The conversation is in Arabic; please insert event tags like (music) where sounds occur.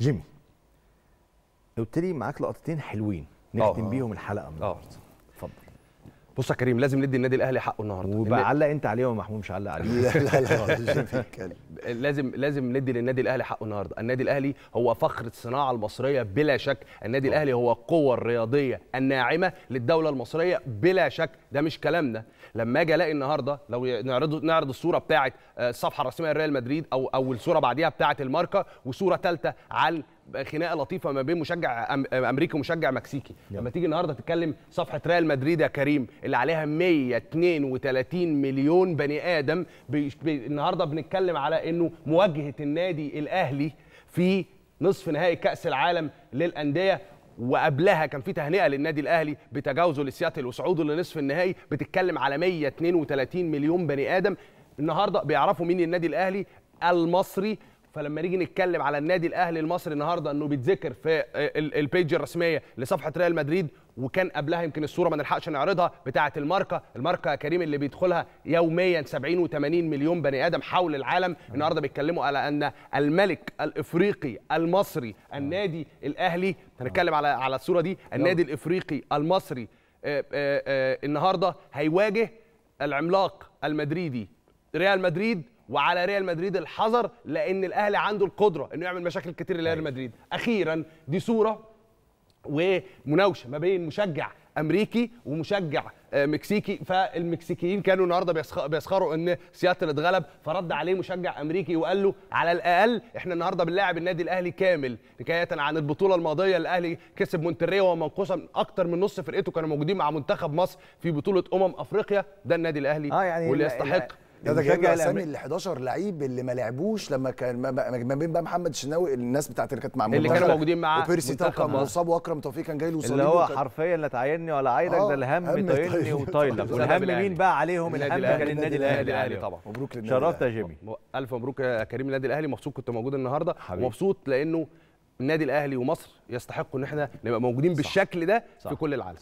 جيمي قلت لي معاك لقطتين حلوين نختم آه. بيهم الحلقه من آه. النهارده بص يا كريم لازم ندي النادي الاهلي حقه النهارده وبعلق انت عليه وما محمود مش علق عليه (laughs) لا لا لا (laughs) لازم لازم ندي للنادي الاهلي حقه النهارده النادي الاهلي هو فخر الصناعه المصريه بلا شك النادي الاهلي هو القوه الرياضيه الناعمه للدوله المصريه بلا شك ده مش كلامنا لما اجي الاقي النهارده لو نعرض نعرض الصوره بتاعه آه، الصفحه الرسميه لريال مدريد او او الصوره بعديها بتاعه الماركه وصوره ثالثه عن خناقه لطيفه ما بين مشجع امريكي ومشجع مكسيكي يب. لما تيجي النهارده تتكلم صفحه ريال مدريد يا كريم اللي عليها 132 مليون بني ادم بي... النهارده بنتكلم على انه مواجهه النادي الاهلي في نصف نهائي كاس العالم للانديه وقبلها كان في تهنئه للنادي الاهلي بتجاوزه لسياتل وصعوده لنصف النهائي بتتكلم على 132 مليون بني ادم النهارده بيعرفوا مين النادي الاهلي المصري فلما نيجي نتكلم على النادي الاهلي المصري النهارده انه بيتذكر في البيج الرسميه لصفحه ريال مدريد وكان قبلها يمكن الصوره ما نلحقش نعرضها بتاعه الماركه الماركه يا كريم اللي بيدخلها يوميا 70 و80 مليون بني ادم حول العالم النهارده بيتكلموا على ان الملك الافريقي المصري النادي الاهلي هنتكلم على على الصوره دي النادي الافريقي المصري آه، آه، آه، النهارده هيواجه العملاق المدريدي ريال مدريد وعلى ريال مدريد الحذر لان الاهلي عنده القدره انه يعمل مشاكل كتير لريال أيوه. مدريد اخيرا دي صوره ومناوشه ما بين مشجع امريكي ومشجع آه، مكسيكي فالمكسيكيين كانوا النهارده بيسخروا ان سياتل اتغلب فرد عليه مشجع امريكي وقال له على الاقل احنا النهارده بنلاعب النادي الاهلي كامل حكايه عن البطوله الماضيه الاهلي كسب مونتريه ومنقوصه من اكتر من نص فرقته كانوا موجودين مع منتخب مصر في بطوله امم افريقيا ده النادي الاهلي آه يعني واللي يستحق ده ده كان اسامي ال 11 لعيب اللي ما لعبوش لما كان ما بين بقى محمد الشناوي الناس بتاعت اللي كانت مع اللي كانوا موجودين معاه وبيرسي طاقة مصاب واكرم توفيق كان جاي له اللي هو وكان... حرفيا لا تعينني ولا عايدك ده الهم طايرني وطايلك والهم مين بقى عليهم الهم كان النادي الاهلي طبعا مبروك للنادي شرفت يا جيمي الف مبروك يا كريم النادي الاهلي مبسوط كنت موجود النهارده ومبسوط لانه النادي الاهلي ومصر يستحقوا ان احنا نبقى موجودين بالشكل ده في كل العالم